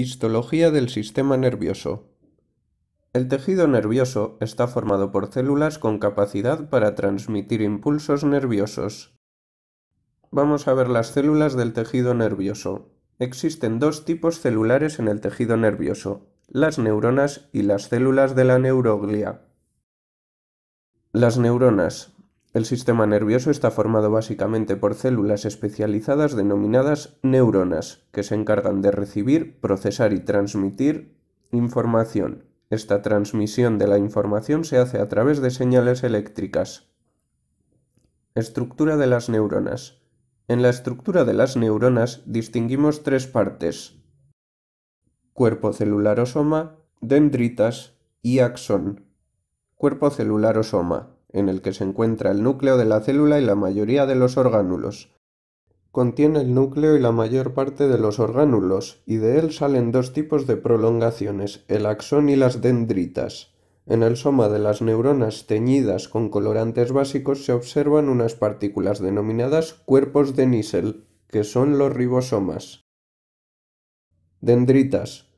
Histología del sistema nervioso. El tejido nervioso está formado por células con capacidad para transmitir impulsos nerviosos. Vamos a ver las células del tejido nervioso. Existen dos tipos celulares en el tejido nervioso, las neuronas y las células de la neuroglia. Las neuronas el sistema nervioso está formado básicamente por células especializadas denominadas neuronas, que se encargan de recibir, procesar y transmitir información. Esta transmisión de la información se hace a través de señales eléctricas. Estructura de las neuronas. En la estructura de las neuronas distinguimos tres partes. Cuerpo celular osoma, dendritas y axón. Cuerpo celular osoma en el que se encuentra el núcleo de la célula y la mayoría de los orgánulos. Contiene el núcleo y la mayor parte de los orgánulos, y de él salen dos tipos de prolongaciones, el axón y las dendritas. En el soma de las neuronas teñidas con colorantes básicos se observan unas partículas denominadas cuerpos de nísel, que son los ribosomas. Dendritas,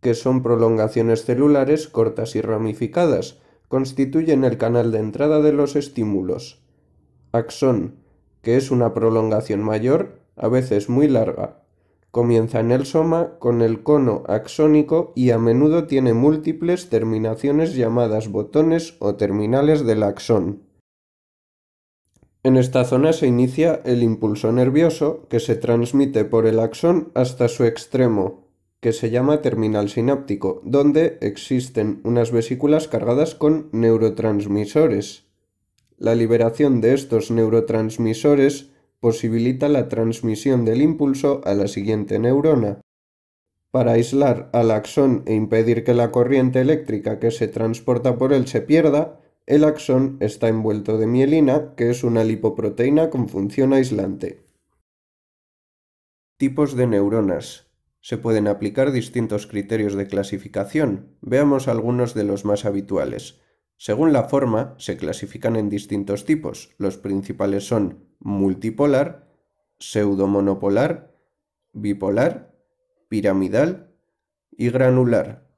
que son prolongaciones celulares cortas y ramificadas, constituyen el canal de entrada de los estímulos. Axón, que es una prolongación mayor, a veces muy larga. Comienza en el soma con el cono axónico y a menudo tiene múltiples terminaciones llamadas botones o terminales del axón. En esta zona se inicia el impulso nervioso que se transmite por el axón hasta su extremo, que se llama terminal sináptico, donde existen unas vesículas cargadas con neurotransmisores. La liberación de estos neurotransmisores posibilita la transmisión del impulso a la siguiente neurona. Para aislar al axón e impedir que la corriente eléctrica que se transporta por él se pierda, el axón está envuelto de mielina, que es una lipoproteína con función aislante. Tipos de neuronas. Se pueden aplicar distintos criterios de clasificación, veamos algunos de los más habituales. Según la forma, se clasifican en distintos tipos. Los principales son multipolar, pseudomonopolar, bipolar, piramidal y granular.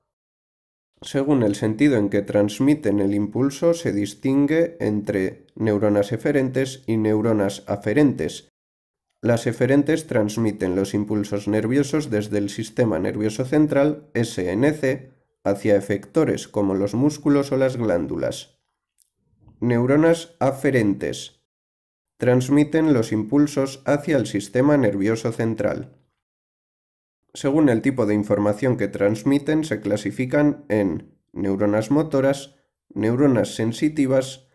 Según el sentido en que transmiten el impulso, se distingue entre neuronas eferentes y neuronas aferentes, las eferentes transmiten los impulsos nerviosos desde el sistema nervioso central, SNC, hacia efectores como los músculos o las glándulas. Neuronas aferentes. Transmiten los impulsos hacia el sistema nervioso central. Según el tipo de información que transmiten, se clasifican en neuronas motoras, neuronas sensitivas,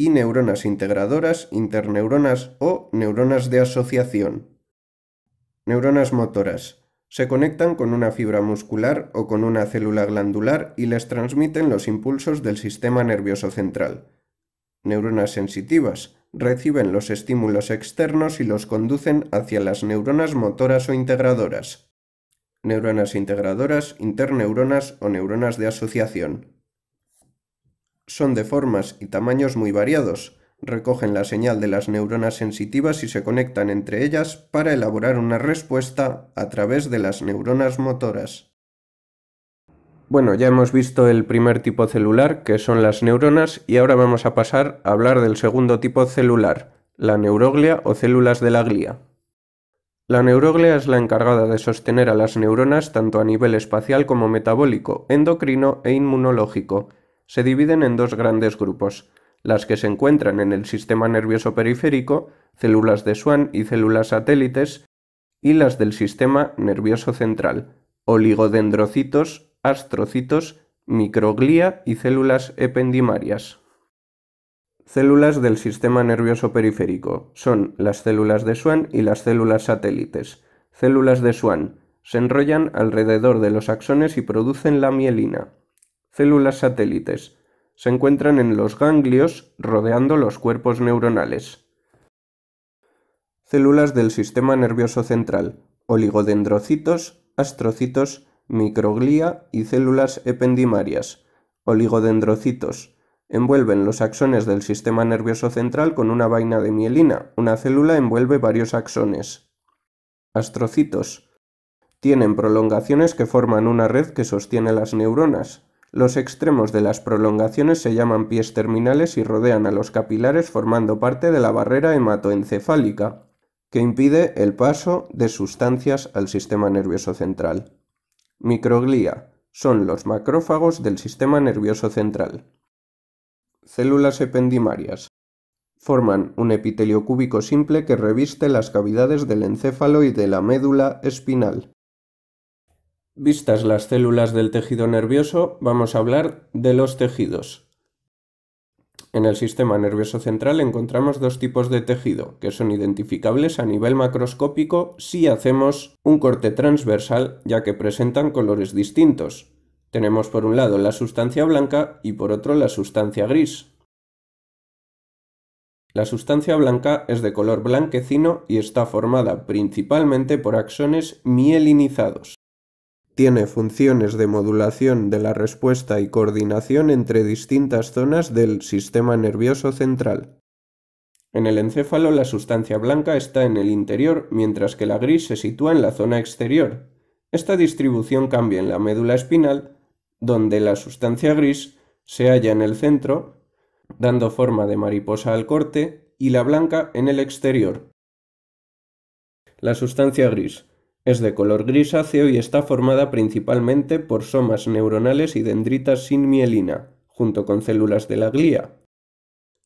y neuronas integradoras, interneuronas o neuronas de asociación. Neuronas motoras. Se conectan con una fibra muscular o con una célula glandular y les transmiten los impulsos del sistema nervioso central. Neuronas sensitivas. Reciben los estímulos externos y los conducen hacia las neuronas motoras o integradoras. Neuronas integradoras, interneuronas o neuronas de asociación. Son de formas y tamaños muy variados, recogen la señal de las neuronas sensitivas y se conectan entre ellas para elaborar una respuesta a través de las neuronas motoras. Bueno, ya hemos visto el primer tipo celular, que son las neuronas, y ahora vamos a pasar a hablar del segundo tipo celular, la neuroglia o células de la glía. La neuroglia es la encargada de sostener a las neuronas tanto a nivel espacial como metabólico, endocrino e inmunológico, se dividen en dos grandes grupos, las que se encuentran en el sistema nervioso periférico, células de Schwann y células satélites, y las del sistema nervioso central, oligodendrocitos, astrocitos, microglía y células ependimarias. Células del sistema nervioso periférico son las células de Schwann y las células satélites. Células de Schwann se enrollan alrededor de los axones y producen la mielina. Células satélites. Se encuentran en los ganglios rodeando los cuerpos neuronales. Células del sistema nervioso central. Oligodendrocitos, astrocitos, microglia y células ependimarias. Oligodendrocitos. Envuelven los axones del sistema nervioso central con una vaina de mielina. Una célula envuelve varios axones. Astrocitos. Tienen prolongaciones que forman una red que sostiene las neuronas. Los extremos de las prolongaciones se llaman pies terminales y rodean a los capilares formando parte de la barrera hematoencefálica, que impide el paso de sustancias al sistema nervioso central. Microglía son los macrófagos del sistema nervioso central. Células ependimarias. Forman un epitelio cúbico simple que reviste las cavidades del encéfalo y de la médula espinal. Vistas las células del tejido nervioso, vamos a hablar de los tejidos. En el sistema nervioso central encontramos dos tipos de tejido que son identificables a nivel macroscópico si hacemos un corte transversal ya que presentan colores distintos. Tenemos por un lado la sustancia blanca y por otro la sustancia gris. La sustancia blanca es de color blanquecino y está formada principalmente por axones mielinizados tiene funciones de modulación de la respuesta y coordinación entre distintas zonas del sistema nervioso central. En el encéfalo la sustancia blanca está en el interior, mientras que la gris se sitúa en la zona exterior. Esta distribución cambia en la médula espinal, donde la sustancia gris se halla en el centro, dando forma de mariposa al corte, y la blanca en el exterior. La sustancia gris es de color grisáceo y está formada principalmente por somas neuronales y dendritas sin mielina, junto con células de la glía.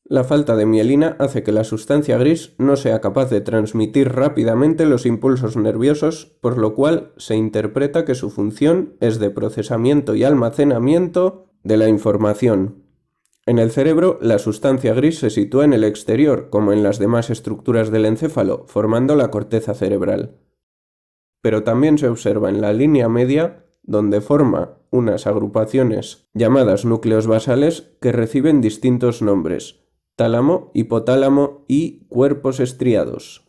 La falta de mielina hace que la sustancia gris no sea capaz de transmitir rápidamente los impulsos nerviosos, por lo cual se interpreta que su función es de procesamiento y almacenamiento de la información. En el cerebro, la sustancia gris se sitúa en el exterior, como en las demás estructuras del encéfalo, formando la corteza cerebral pero también se observa en la línea media donde forma unas agrupaciones llamadas núcleos basales que reciben distintos nombres, tálamo, hipotálamo y cuerpos estriados.